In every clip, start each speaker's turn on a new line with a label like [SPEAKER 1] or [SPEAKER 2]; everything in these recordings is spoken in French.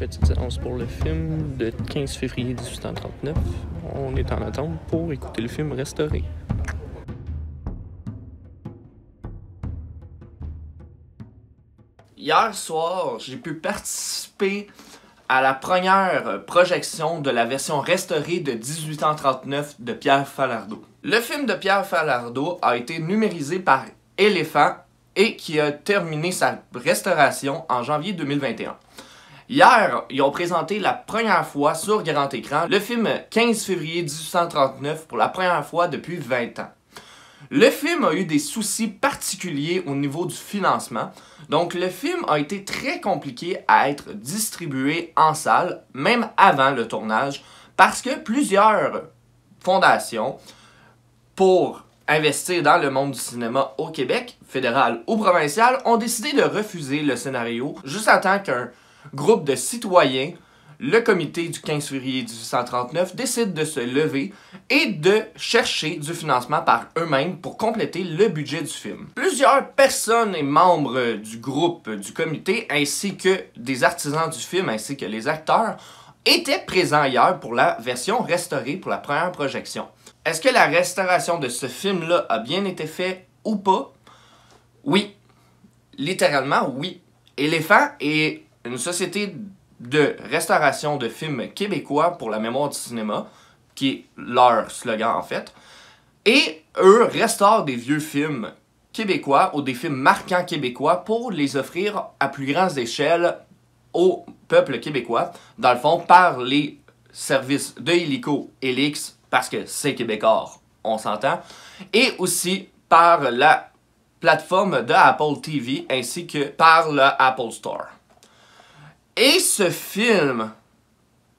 [SPEAKER 1] Petite séance pour le film de 15 février 1839. On est en attente pour écouter le film restauré. Hier soir, j'ai pu participer à la première projection de la version restaurée de 1839 de Pierre Falardeau. Le film de Pierre Falardeau a été numérisé par Elephant et qui a terminé sa restauration en janvier 2021. Hier, ils ont présenté la première fois sur grand écran le film 15 février 1839 pour la première fois depuis 20 ans. Le film a eu des soucis particuliers au niveau du financement, donc le film a été très compliqué à être distribué en salle, même avant le tournage, parce que plusieurs fondations pour investir dans le monde du cinéma au Québec, fédéral ou provincial, ont décidé de refuser le scénario juste en tant qu'un groupe de citoyens, le comité du 15 février 1839 décide de se lever et de chercher du financement par eux-mêmes pour compléter le budget du film. Plusieurs personnes et membres du groupe du comité ainsi que des artisans du film ainsi que les acteurs étaient présents hier pour la version restaurée pour la première projection. Est-ce que la restauration de ce film-là a bien été faite ou pas? Oui. Littéralement, oui. Éléphant et une société de restauration de films québécois pour la mémoire du cinéma, qui est leur slogan en fait. Et eux restaurent des vieux films québécois ou des films marquants québécois pour les offrir à plus grande échelle au peuple québécois, dans le fond, par les services de Helico et parce que c'est québécois, on s'entend, et aussi par la plateforme de Apple TV ainsi que par le Apple Store. Et ce film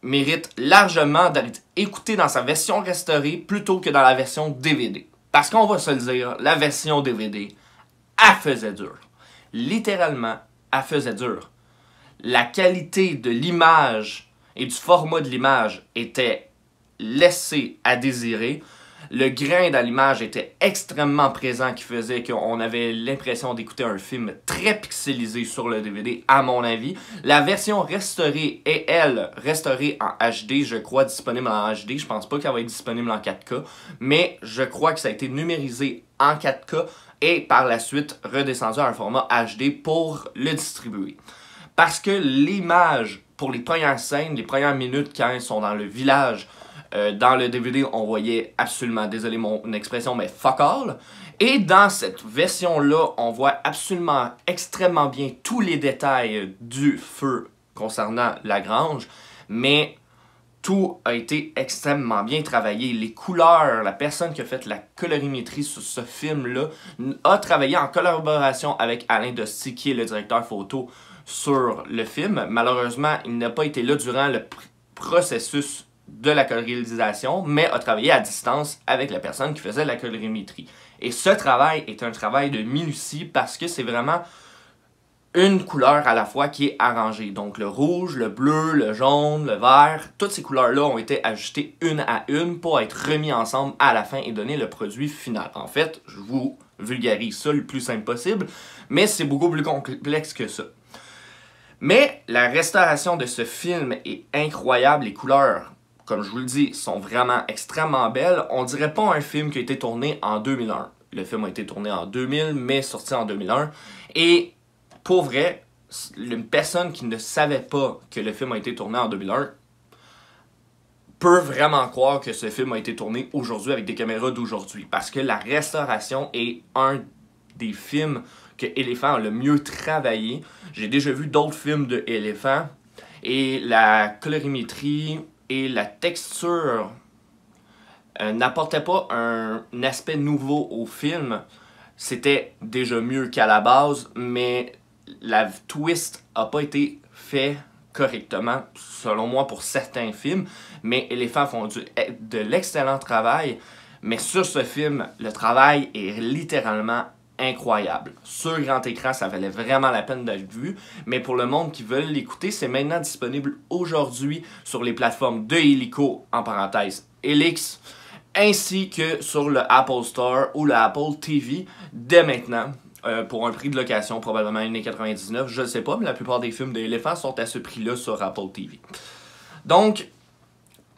[SPEAKER 1] mérite largement d'être écouté dans sa version restaurée plutôt que dans la version DVD. Parce qu'on va se le dire, la version DVD, elle faisait dur. Littéralement, elle faisait dur. La qualité de l'image et du format de l'image était laissée à désirer. Le grain dans l'image était extrêmement présent qui faisait qu'on avait l'impression d'écouter un film très pixelisé sur le DVD, à mon avis. La version restaurée est, elle, restaurée en HD, je crois, disponible en HD. Je pense pas qu'elle va être disponible en 4K, mais je crois que ça a été numérisé en 4K et par la suite redescendu à un format HD pour le distribuer. Parce que l'image pour les premières scènes, les premières minutes quand ils sont dans le village, euh, dans le DVD, on voyait absolument, désolé mon expression, mais fuck all. Et dans cette version-là, on voit absolument extrêmement bien tous les détails du feu concernant la grange, mais tout a été extrêmement bien travaillé. Les couleurs, la personne qui a fait la colorimétrie sur ce film-là a travaillé en collaboration avec Alain Dosti, qui est le directeur photo sur le film. Malheureusement, il n'a pas été là durant le processus de la colorisation, mais a travaillé à distance avec la personne qui faisait la colorimétrie. Et ce travail est un travail de minutie parce que c'est vraiment une couleur à la fois qui est arrangée. Donc le rouge, le bleu, le jaune, le vert, toutes ces couleurs-là ont été ajustées une à une pour être remis ensemble à la fin et donner le produit final. En fait, je vous vulgarise ça le plus simple possible, mais c'est beaucoup plus complexe que ça. Mais la restauration de ce film est incroyable, les couleurs comme je vous le dis, sont vraiment extrêmement belles. On dirait pas un film qui a été tourné en 2001. Le film a été tourné en 2000, mais sorti en 2001. Et pour vrai, une personne qui ne savait pas que le film a été tourné en 2001 peut vraiment croire que ce film a été tourné aujourd'hui avec des caméras d'aujourd'hui. Parce que la restauration est un des films que Elephant a le mieux travaillé. J'ai déjà vu d'autres films de Elephant. Et la colorimétrie, et la texture euh, n'apportait pas un, aspect nouveau au film. C'était déjà mieux qu'à la base, mais la twist a pas été fait correctement, selon moi, pour certains films, mais les femmes font de l'excellent travail. Mais sur ce film, le travail est littéralement incroyable. Sur grand écran, ça valait vraiment la peine d'être vu, mais pour le monde qui veut l'écouter, c'est maintenant disponible aujourd'hui sur les plateformes de Helico, en parenthèse, Helix, ainsi que sur le Apple Store ou le Apple TV dès maintenant. Euh, pour un prix de location, probablement 1,99$, je ne sais pas, mais la plupart des films d'éléphants sont à ce prix-là sur Apple TV. Donc,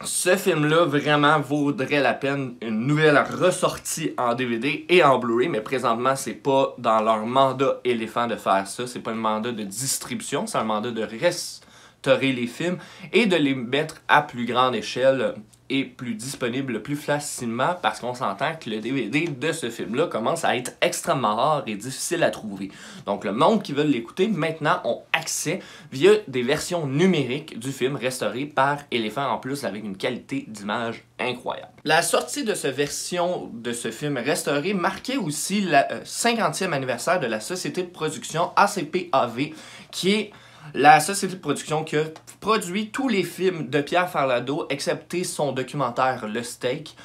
[SPEAKER 1] ce film-là vraiment vaudrait la peine une nouvelle ressortie en DVD et en Blu-ray, mais présentement, c'est pas dans leur mandat éléphant de faire ça. C'est pas un mandat de distribution, c'est un mandat de reste restaurer les films et de les mettre à plus grande échelle et plus disponible plus facilement parce qu'on s'entend que le DVD de ce film-là commence à être extrêmement rare et difficile à trouver. Donc le monde qui veut l'écouter maintenant ont accès via des versions numériques du film Restauré par Elephant en plus avec une qualité d'image incroyable. La sortie de cette version de ce film restauré marquait aussi le euh, 50e anniversaire de la société de production ACPAV qui est la société de production qui produit tous les films de Pierre Farlado, excepté son documentaire Le Steak.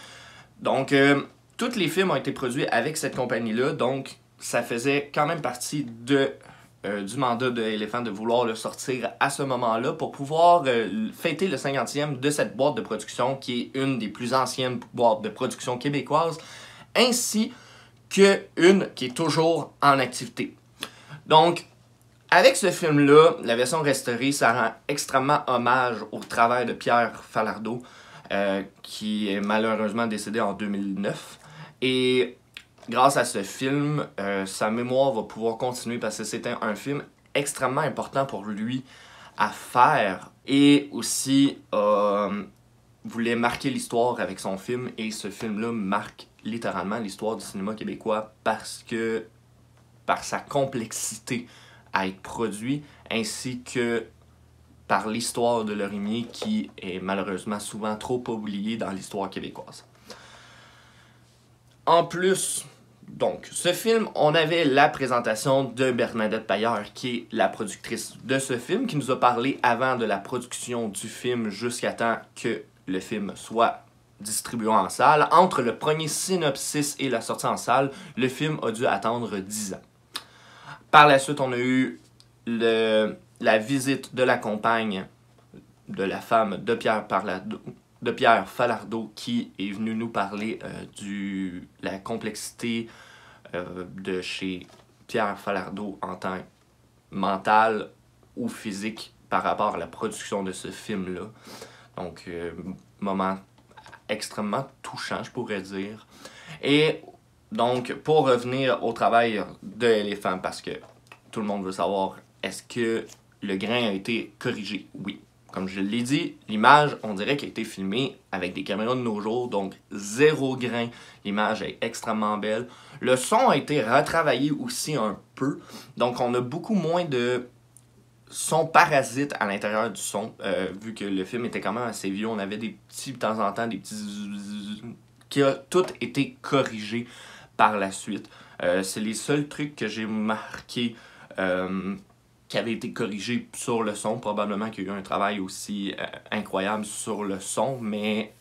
[SPEAKER 1] Donc, euh, tous les films ont été produits avec cette compagnie-là, donc ça faisait quand même partie de, euh, du mandat de Elephant de vouloir le sortir à ce moment-là pour pouvoir euh, fêter le 50e de cette boîte de production qui est une des plus anciennes boîtes de production québécoise, ainsi que une qui est toujours en activité. Donc, avec ce film-là, la version restaurée, ça rend extrêmement hommage au travail de Pierre Falardeau, euh, qui est malheureusement décédé en 2009. Et grâce à ce film, euh, sa mémoire va pouvoir continuer parce que c'était un film extrêmement important pour lui à faire. Et aussi, euh, voulait marquer l'histoire avec son film et ce film-là marque littéralement l'histoire du cinéma québécois parce que, par sa complexité, à être produit, ainsi que par l'histoire de Lorimier qui est malheureusement souvent trop oubliée dans l'histoire québécoise. En plus, donc, ce film, on avait la présentation de Bernadette Payeur, qui est la productrice de ce film, qui nous a parlé avant de la production du film jusqu'à temps que le film soit distribué en salle. Entre le premier synopsis et la sortie en salle, le film a dû attendre 10 ans. Par la suite, on a eu le, la visite de la compagne de la femme de Pierre, Parlado, de Pierre Falardeau qui est venue nous parler euh, de la complexité euh, de chez Pierre Falardeau en tant que mental ou physique par rapport à la production de ce film-là. Donc, euh, moment extrêmement touchant, je pourrais dire. Et donc, pour revenir au travail de l'éléphant, parce que tout le monde veut savoir, est-ce que le grain a été corrigé? Oui. Comme je l'ai dit, l'image, on dirait qu'elle a été filmée avec des caméras de nos jours, donc zéro grain. L'image est extrêmement belle. Le son a été retravaillé aussi un peu, donc on a beaucoup moins de son parasite à l'intérieur du son, euh, vu que le film était quand même assez vieux. On avait des petits, de temps en temps, des petits... qui a tout été corrigé par la suite. Euh, c'est les seuls trucs que j'ai marqué euh, qui avaient été corrigés sur le son. Probablement qu'il y a eu un travail aussi euh, incroyable sur le son, mais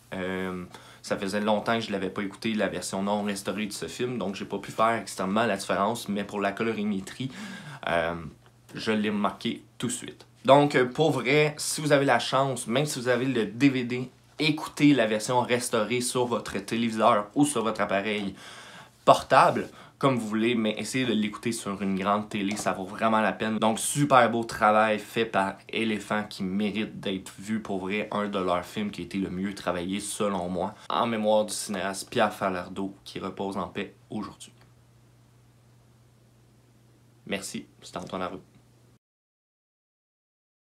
[SPEAKER 1] ça faisait longtemps que je n'avais l'avais pas écouté, la version non restaurée de ce film, donc j'ai pas pu faire extrêmement la différence, mais pour la colorimétrie, je l'ai marqué tout de suite. Donc, pour vrai, si vous avez la chance, même si vous avez le DVD, écoutez la version restaurée sur votre téléviseur ou sur votre appareil portable comme vous voulez, mais essayez de l'écouter sur une grande télé, ça vaut vraiment la peine. Donc, super beau travail fait par Elephant qui mérite d'être vu pour vrai, un de leurs films qui a été le mieux travaillé selon moi, en mémoire du cinéaste Pierre Falardeau qui repose en paix aujourd'hui. Merci, c'est Antoine Arou